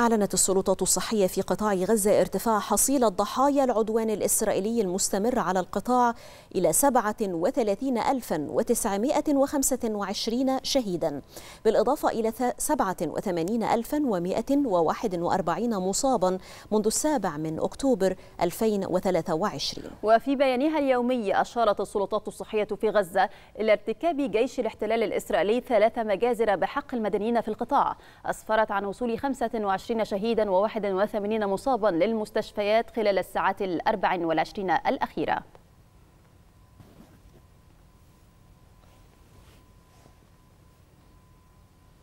أعلنت السلطات الصحية في قطاع غزة ارتفاع حصيلة ضحايا العدوان الإسرائيلي المستمر على القطاع إلى 37925 شهيدا بالإضافة إلى 87141 مصابا منذ السابع من أكتوبر 2023 وفي بيانها اليومي أشارت السلطات الصحية في غزة إلى ارتكاب جيش الاحتلال الإسرائيلي ثلاث مجازر بحق المدنيين في القطاع أسفرت عن وصول 25 26 شهيدا و81 مصابا للمستشفيات خلال الساعات ال 24 الأخيرة